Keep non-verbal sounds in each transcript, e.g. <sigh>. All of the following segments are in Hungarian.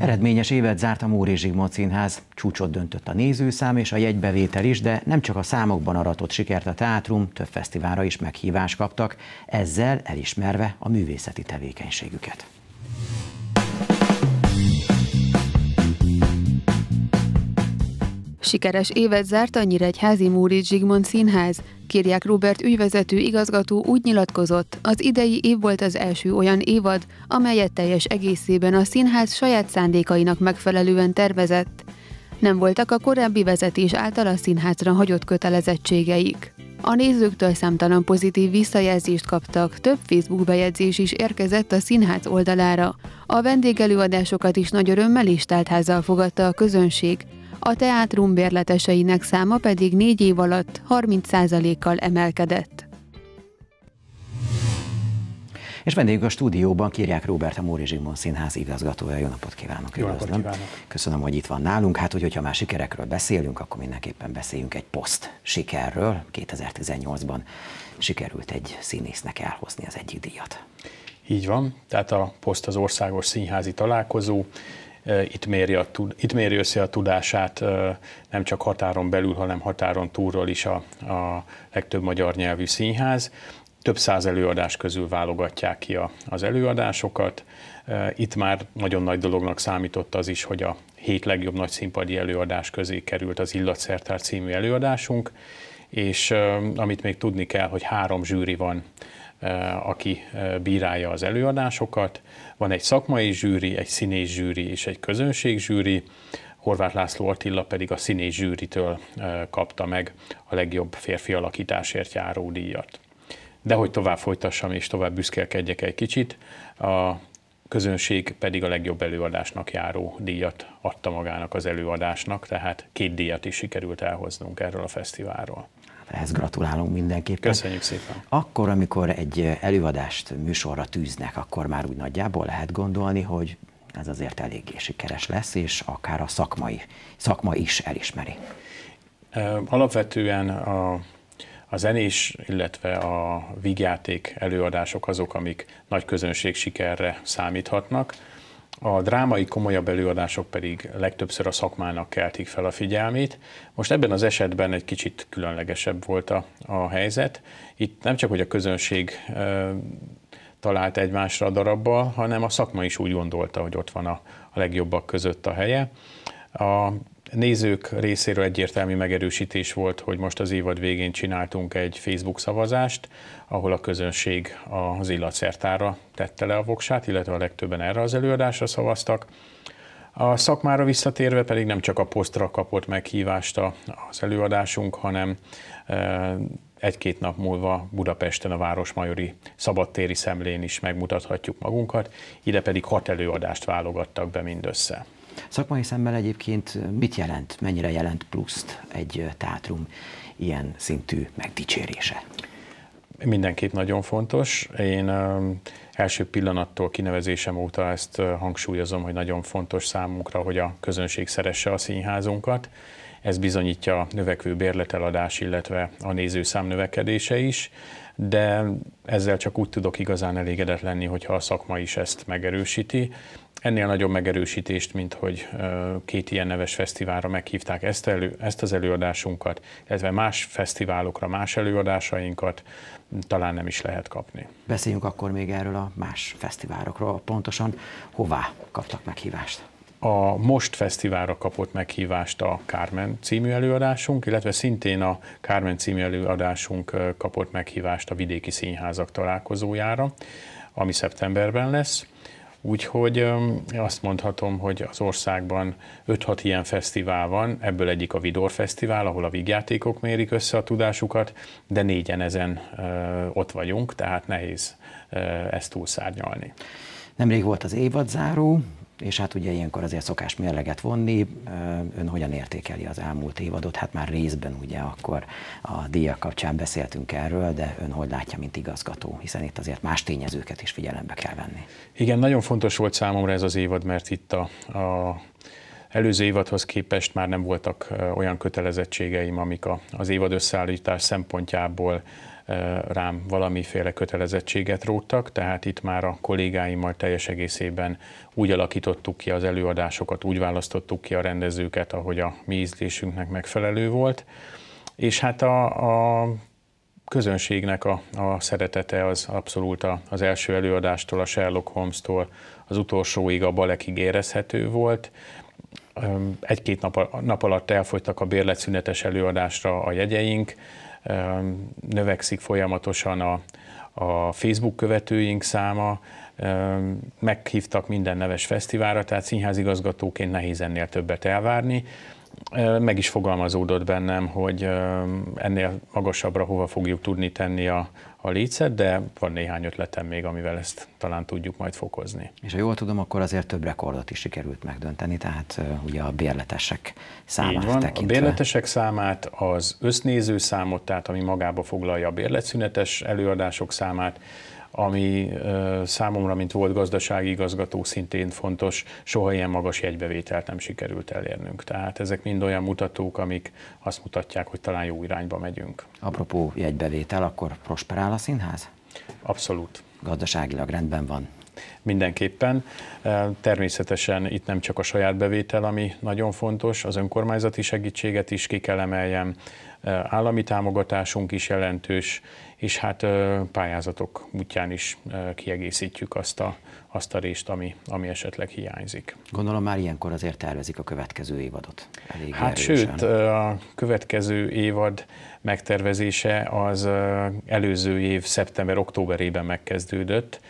Eredményes évet zárt a Móri Zsigmond Színház, csúcsot döntött a nézőszám és a jegybevétel is, de nem csak a számokban aratott sikert a teátrum, több fesztiválra is meghívást kaptak, ezzel elismerve a művészeti tevékenységüket. Sikeres évet zárt a Nyíregyházi Múri Zsigmond Színház. Kirják Robert ügyvezető igazgató úgy nyilatkozott, az idei év volt az első olyan évad, amelyet teljes egészében a színház saját szándékainak megfelelően tervezett. Nem voltak a korábbi vezetés által a színházra hagyott kötelezettségeik. A nézőktől számtalan pozitív visszajelzést kaptak, több Facebook bejegyzés is érkezett a színház oldalára. A vendégelőadásokat is nagy örömmel és teltházzal fogadta a közönség, a teátrum bérleteseinek száma pedig négy év alatt 30%-kal emelkedett. És vendégünk a stúdióban Kirják Róbert, a Móri Zsigmond Színház igazgatója. Jó napot kívánok! Jó napot kívánok. Köszönöm, hogy itt van nálunk. Hát, hogy, hogyha már sikerekről beszélünk, akkor mindenképpen beszéljünk egy poszt sikerről. 2018-ban sikerült egy színésznek elhozni az egyik díjat. Így van, tehát a poszt az országos színházi találkozó, itt méri, a, itt méri össze a tudását nem csak határon belül, hanem határon túlról is a, a legtöbb magyar nyelvű színház. Több száz előadás közül válogatják ki a, az előadásokat. Itt már nagyon nagy dolognak számított az is, hogy a hét legjobb nagy színpadi előadás közé került az Illatszertár című előadásunk, és amit még tudni kell, hogy három zsűri van E, aki e, bírálja az előadásokat. Van egy szakmai zsűri, egy színész zsűri és egy közönség zsűri. Horváth László Attila pedig a színész zsűritől e, kapta meg a legjobb férfi alakításért járó díjat. De hogy tovább folytassam és tovább büszkélkedjek egy kicsit, a közönség pedig a legjobb előadásnak járó díjat adta magának az előadásnak, tehát két díjat is sikerült elhoznunk erről a fesztiválról ehhez gratulálunk mindenképpen. Köszönjük szépen. Akkor, amikor egy előadást műsorra tűznek, akkor már úgy nagyjából lehet gondolni, hogy ez azért eléggé sikeres lesz, és akár a szakmai, szakma is elismeri. Alapvetően a a zenés, illetve a vígjáték előadások azok, amik nagy közönség sikerre számíthatnak a drámai komolyabb előadások pedig legtöbbször a szakmának keltik fel a figyelmét. Most ebben az esetben egy kicsit különlegesebb volt a, a helyzet. Itt nem csak, hogy a közönség ö, talált egymásra a darabbal, hanem a szakma is úgy gondolta, hogy ott van a, a legjobbak között a helye. A nézők részéről egyértelmű megerősítés volt, hogy most az évad végén csináltunk egy Facebook szavazást, ahol a közönség az illatszertára tette le a voksát, illetve a legtöbben erre az előadásra szavaztak. A szakmára visszatérve pedig nem csak a posztra kapott meghívást az előadásunk, hanem e, egy-két nap múlva Budapesten a Városmajori Szabadtéri Szemlén is megmutathatjuk magunkat, ide pedig hat előadást válogattak be mindössze. Szakmai szemmel egyébként mit jelent, mennyire jelent pluszt egy tátrum ilyen szintű megdicsérése? Mindenképp nagyon fontos. Én első pillanattól kinevezésem óta ezt hangsúlyozom, hogy nagyon fontos számunkra, hogy a közönség szeresse a színházunkat ez bizonyítja a növekvő bérleteladás, illetve a nézőszám növekedése is, de ezzel csak úgy tudok igazán elégedett lenni, hogyha a szakma is ezt megerősíti. Ennél nagyobb megerősítést, mint hogy két ilyen neves fesztiválra meghívták ezt, elő, ezt az előadásunkat, illetve más fesztiválokra más előadásainkat talán nem is lehet kapni. Beszéljünk akkor még erről a más fesztiválokról, pontosan hová kaptak meghívást a Most Fesztiválra kapott meghívást a Carmen című előadásunk, illetve szintén a Carmen című előadásunk kapott meghívást a Vidéki Színházak találkozójára, ami szeptemberben lesz. Úgyhogy azt mondhatom, hogy az országban 5-6 ilyen fesztivál van, ebből egyik a Vidor Fesztivál, ahol a vígjátékok mérik össze a tudásukat, de négyen ezen ott vagyunk, tehát nehéz ezt túlszárnyalni. Nemrég volt az évadzáró, és hát ugye ilyenkor azért szokás mérleget vonni, ön hogyan értékeli az elmúlt évadot? Hát már részben ugye akkor a díjak kapcsán beszéltünk erről, de ön hogy látja, mint igazgató? Hiszen itt azért más tényezőket is figyelembe kell venni. Igen, nagyon fontos volt számomra ez az évad, mert itt a, a előző évadhoz képest már nem voltak olyan kötelezettségeim, amik a, az évad összeállítás szempontjából rám valamiféle kötelezettséget róttak, tehát itt már a kollégáimmal teljes egészében úgy alakítottuk ki az előadásokat, úgy választottuk ki a rendezőket, ahogy a mi ízlésünknek megfelelő volt. És hát a, a közönségnek a, a szeretete az abszolút a, az első előadástól, a Sherlock Holmes-tól az utolsóig a balekig érezhető volt. Egy-két nap, nap alatt elfogytak a bérletszünetes előadásra a jegyeink, növekszik folyamatosan a, a Facebook követőink száma, meghívtak minden neves fesztiválra, tehát színházigazgatóként nehéz ennél többet elvárni meg is fogalmazódott bennem, hogy ennél magasabbra hova fogjuk tudni tenni a, a lécet, de van néhány ötletem még, amivel ezt talán tudjuk majd fokozni. És ha jól tudom, akkor azért több rekordot is sikerült megdönteni, tehát ugye a bérletesek számát Így van, tekintve. a bérletesek számát, az össznéző számot, tehát ami magába foglalja a bérletszünetes előadások számát, ami számomra, mint volt gazdasági igazgató szintén fontos, soha ilyen magas jegybevételt nem sikerült elérnünk. Tehát ezek mind olyan mutatók, amik azt mutatják, hogy talán jó irányba megyünk. Apropó jegybevétel, akkor prosperál a színház? Abszolút. Gazdaságilag rendben van mindenképpen. Természetesen itt nem csak a saját bevétel, ami nagyon fontos, az önkormányzati segítséget is ki kell emeljem, állami támogatásunk is jelentős, és hát pályázatok útján is kiegészítjük azt a, azt a részt, ami, ami esetleg hiányzik. Gondolom már ilyenkor azért tervezik a következő évadot. Elég hát erősen. sőt, a következő évad megtervezése az előző év szeptember-októberében megkezdődött,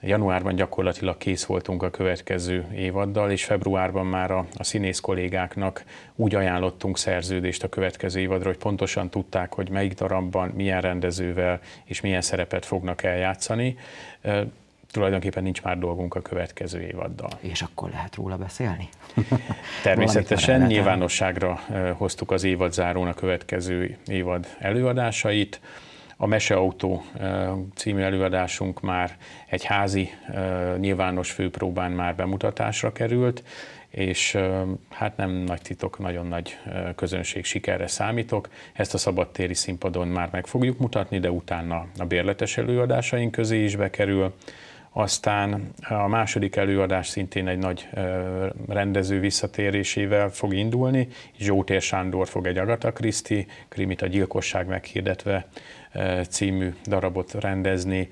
Januárban gyakorlatilag kész voltunk a következő évaddal, és februárban már a, a színész kollégáknak úgy ajánlottunk szerződést a következő évadra, hogy pontosan tudták, hogy melyik darabban, milyen rendezővel és milyen szerepet fognak eljátszani tulajdonképpen nincs már dolgunk a következő évaddal. És akkor lehet róla beszélni? <laughs> Természetesen nyilvánosságra hoztuk az évad zárón a következő évad előadásait. A Meseautó eh, című előadásunk már egy házi eh, nyilvános főpróbán már bemutatásra került, és eh, hát nem nagy titok, nagyon nagy közönség sikerre számítok. Ezt a szabadtéri színpadon már meg fogjuk mutatni, de utána a bérletes előadásaink közé is bekerül. Aztán a második előadás szintén egy nagy rendező visszatérésével fog indulni. Zsótér Sándor fog egy Agatha Christie krimit a gyilkosság meghirdetve című darabot rendezni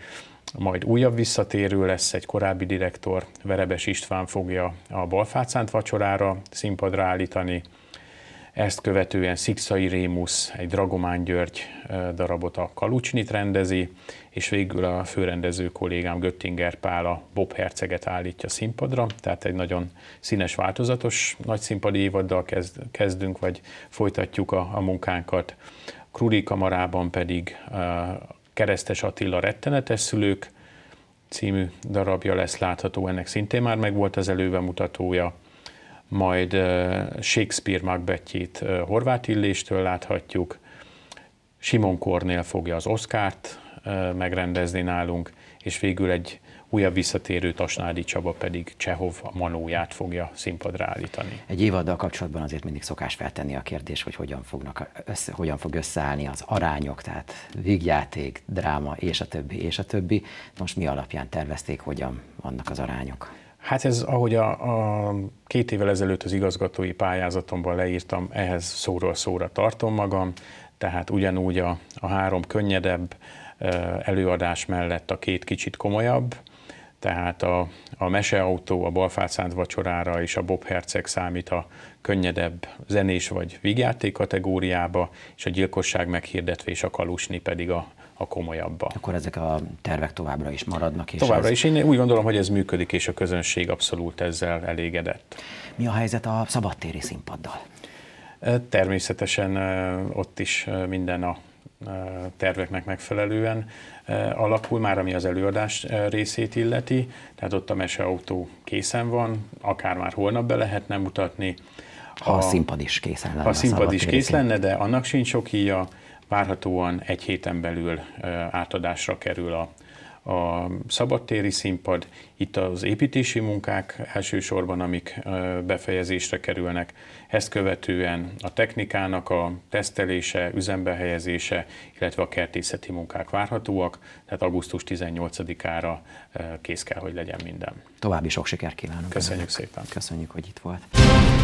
majd újabb visszatérő lesz egy korábbi direktor, Verebes István fogja a Balfácánt vacsorára színpadra állítani, ezt követően Szikszai Rémusz egy Dragomán György darabot a Kalucsnit rendezi, és végül a főrendező kollégám Göttinger Pál a Bob Herceget állítja színpadra, tehát egy nagyon színes, változatos nagy színpadi évaddal kezd, kezdünk, vagy folytatjuk a, a munkánkat. Kruri kamarában pedig Keresztes Attila rettenetes szülők című darabja lesz látható, ennek szintén már megvolt az előbemutatója, majd Shakespeare Macbethjét Horváth Illéstől láthatjuk, Simon Kornél fogja az Oszkárt megrendezni nálunk, és végül egy újabb visszatérő Tasnádi Csaba pedig Csehov a manóját fogja színpadra állítani. Egy évaddal kapcsolatban azért mindig szokás feltenni a kérdés, hogy hogyan, fognak össze, hogyan fog összeállni az arányok, tehát vígjáték, dráma és a többi, és a többi. Most mi alapján tervezték, hogyan vannak az arányok? Hát ez, ahogy a, a két évvel ezelőtt az igazgatói pályázatomban leírtam, ehhez szóról szóra tartom magam, tehát ugyanúgy a, a három könnyedebb előadás mellett a két kicsit komolyabb, tehát a, a meseautó, a balfácánt vacsorára és a Bob Herceg számít a könnyedebb zenés vagy vigyáték kategóriába, és a gyilkosság meghirdetve és a kalusni pedig a a komolyabbba. Akkor ezek a tervek továbbra is maradnak? És továbbra ez... is. Én úgy gondolom, hogy ez működik, és a közönség abszolút ezzel elégedett. Mi a helyzet a szabadtéri színpaddal? E, természetesen e, ott is e, minden a terveknek megfelelően alakul, már ami az előadás részét illeti, tehát ott a meseautó készen van, akár már holnap be lehetne mutatni. A, a színpad is készen lenne. A színpad is kész lenne, de annak sincs sok híja, Várhatóan egy héten belül átadásra kerül a, a szabadtéri színpad, itt az építési munkák elsősorban, amik befejezésre kerülnek, ezt követően a technikának a tesztelése, üzembe helyezése, illetve a kertészeti munkák várhatóak, tehát augusztus 18-ára kész kell, hogy legyen minden. További sok sikert kívánunk. Köszönjük önnek. szépen. Köszönjük, hogy itt volt.